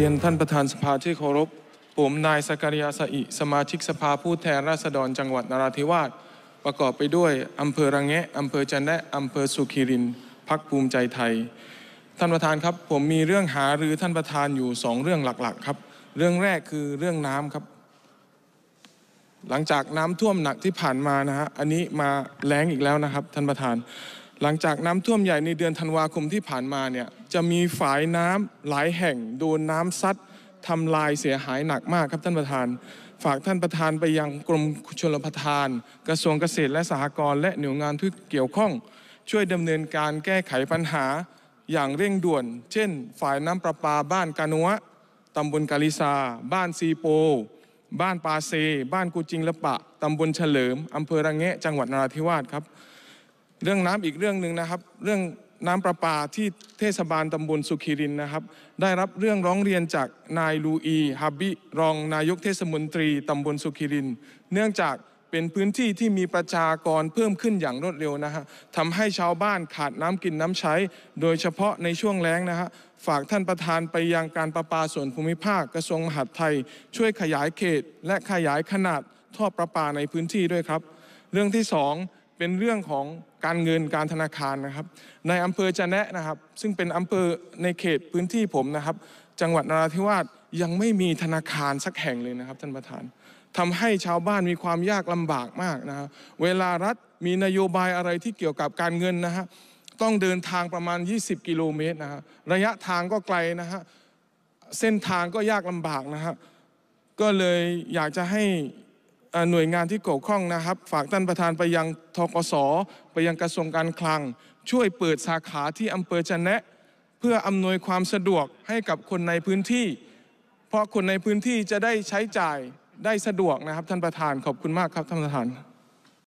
เรียนท่านประธานสภาที่เคารพ ผมนายสกริยาสอิสมาชิกสภาผู้แทน ราษฎรจังหวัดนราธิวาสประกอบไปด้วย อำเภอระแงะอำเภอจันแนะอำเภอสุขีริน พักภูมิใจไทย ท่านประธานครับ ผมมีเรื่องหารือท่านประธานอยู่สองเรื่องหลักๆครับ เรื่องแรกคือเรื่องน้ำครับ หลังจากน้ำท่วมหนักที่ผ่านมานะฮะอันนี้มาแรงอีกแล้วนะครับ ท่านประธานหลังจากน้ำท่วมใหญ่ในเดือนธันวาคมที่ผ่านมาเนี่ยจะมีฝายน้ำหลายแห่ง โดนน้ำซัดทำลายเสียหายหนักมากครับท่านประธาน ฝากท่านประธานไปยังกรมชลประทาน กระทรวงเกษตรและสหกรณ์และหน่วยงานที่เกี่ยวข้อง ช่วยดำเนินการแก้ไขปัญหาอย่างเร่งด่วน เช่นฝายน้ำประปาบ้านกานัวตำบลกาลิซาบ้านซีโป บ้านปาเซ บ้านกูจิงละปะตำบลเฉลิมอำเภอระแงะจังหวัดนราธิวาสครับเรื่องน้ำอีกเรื่องหนึ่งนะครับ เรื่องน้ำประปาที่เทศบาลตำบลสุขีรินนะครับ ได้รับเรื่องร้องเรียนจากนายลูอีฮับบิรองนายกเทศมนตรีตำบลสุขีรินเนื่องจากเป็นพื้นที่ที่มีประชากรเพิ่มขึ้นอย่างรวดเร็วนะฮะทำให้ชาวบ้านขาดน้ำกินน้ำใช้ โดยเฉพาะในช่วงแล้งนะฮะฝากท่านประธานไปยังการประปาส่วนภูมิภาคกระทรวงมหาดไทย ช่วยขยายเขต และขยายขนาดท่อประปาในพื้นที่ด้วยครับ เรื่องที่2เป็นเรื่องของการเงินการธนาคารนะครับ ในอำเภอจะแนะนะครับ ซึ่งเป็นอำเภอในเขตพื้นที่ผมนะครับ จังหวัดนราธิวาสยังไม่มีธนาคารสักแห่งเลยนะครับ ท่านประธาน ทำให้ชาวบ้านมีความยากลำบากมากนะฮะเวลารัฐมีนโยบายอะไรที่เกี่ยวกับการเงินนะฮะต้องเดินทางประมาณ 20 กิโลเมตรนะฮะระยะทางก็ไกลนะฮะเส้นทางก็ยากลำบากนะฮะก็เลยอยากจะให้หน่วยงานที่เกี่ยวข้องนะครับ ฝากท่านประธานไปยังทกศไปยังกระทรวงการคลัง ช่วยเปิดสาขาที่อำเภอจะแนะ เพื่ออำนวยความสะดวกให้กับคนในพื้นที่ เพราะคนในพื้นที่จะได้ใช้จ่าย ได้สะดวกนะครับ ท่านประธานขอบคุณมากครับท่านประธาน